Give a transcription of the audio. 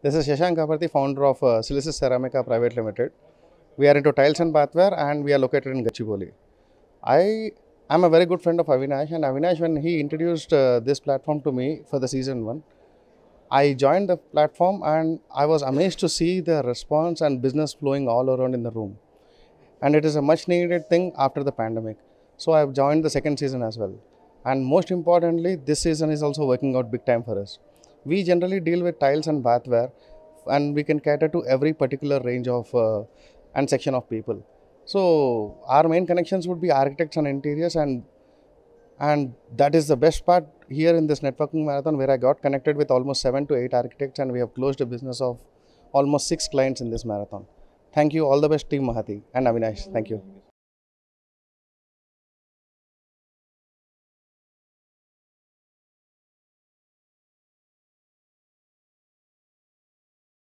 This is Shashank Kaparthi, founder of uh, Silicis Ceramica Private Limited. We are into tiles and bathware and we are located in Gachibowli. I am a very good friend of Avinash and Avinash when he introduced uh, this platform to me for the season 1, I joined the platform and I was amazed to see the response and business flowing all around in the room. And it is a much needed thing after the pandemic. So I have joined the second season as well. And most importantly, this season is also working out big time for us. We generally deal with tiles and bathware and we can cater to every particular range of uh, and section of people. So our main connections would be architects and interiors and and that is the best part here in this networking marathon where I got connected with almost 7 to 8 architects and we have closed a business of almost 6 clients in this marathon. Thank you. All the best team Mahati and Avinash. Thank you.